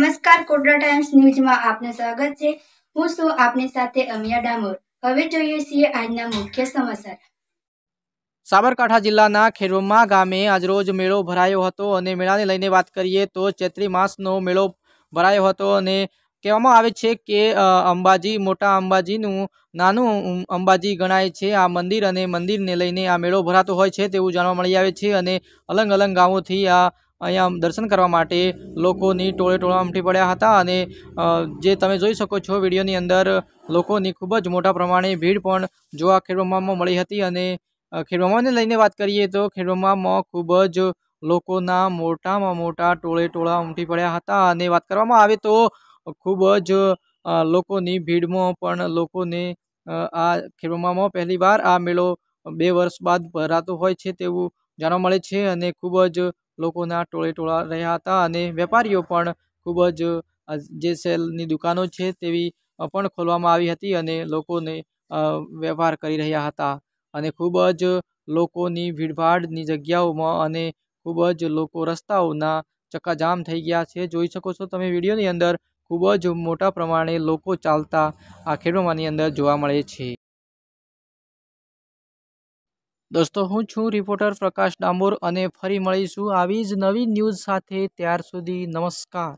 નમસ્કાર કોટડા ટાઈમ્સ ન્યૂઝમાં આપનું સ્વાગત છે હું છું આપની સાથે અમિયા ડામોર હવે જોઈએ છીએ આજના મુખ્ય સમાચાર સાબરકાંઠા જિલ્લાના ખેરોમા ગામે આજરોજ મેળો ભરાયો હતો અને મેળાને લઈને વાત કરીએ તો ચૈત્રી માસનો મેળો ભરાયો હતો અને કહેવામાં આવે છે કે અંબાજી મોટા અંબાજીનું નાનું અંબાજી ગણાય છે આ મંદિર અને મંદિરને લઈને આ મેળો ભરાતો હોય છે તેવું જાણવા મળી આવે છે અને અલગ અલગ ગામોથી આ અહીંયા દર્શન કરવા માટે લોકોની ટોળે ટોળા ઉમટી પડ્યા હતા અને જે તમે જોઈ શકો છો વિડીયોની અંદર લોકોની ખૂબ જ મોટા પ્રમાણે ભીડ પણ જોવા ખેડબ્રહ્મામાં મળી હતી અને ખેડબ્રહ્માને લઈને વાત કરીએ તો ખેડબ્રહ્મામાં ખૂબ જ લોકોના મોટામાં મોટા ટોળે ટોળા ઉમટી પડ્યા હતા અને વાત કરવામાં આવે તો ખૂબ જ લોકોની ભીડમાં પણ લોકોને આ ખેડબ્રહ્મામાં પહેલીવાર આ મેળો બે વર્ષ બાદ ભરાતો હોય છે તેવું જાણવા મળે છે અને ખૂબ જ લોકોના ટોળેટોળા રહ્યા હતા અને વેપારીઓ પણ ખૂબ જ જે સેલની દુકાનો છે તેવી પણ ખોલવામાં આવી હતી અને લોકોને વ્યવહાર કરી રહ્યા હતા અને ખૂબ જ લોકોની ભીડભાડની જગ્યાઓમાં અને ખૂબ જ લોકો રસ્તાઓના ચક્કાજામ થઈ ગયા છે જોઈ શકો છો તમે વિડીયોની અંદર ખૂબ જ મોટા પ્રમાણે લોકો ચાલતા આ ખેડોમાંની અંદર જોવા મળે છે દોસ્તો હું છું રિપોર્ટર પ્રકાશ ડામોર અને ફરી મળીશું આવી જ નવી ન્યૂઝ સાથે ત્યાર સુધી નમસ્કાર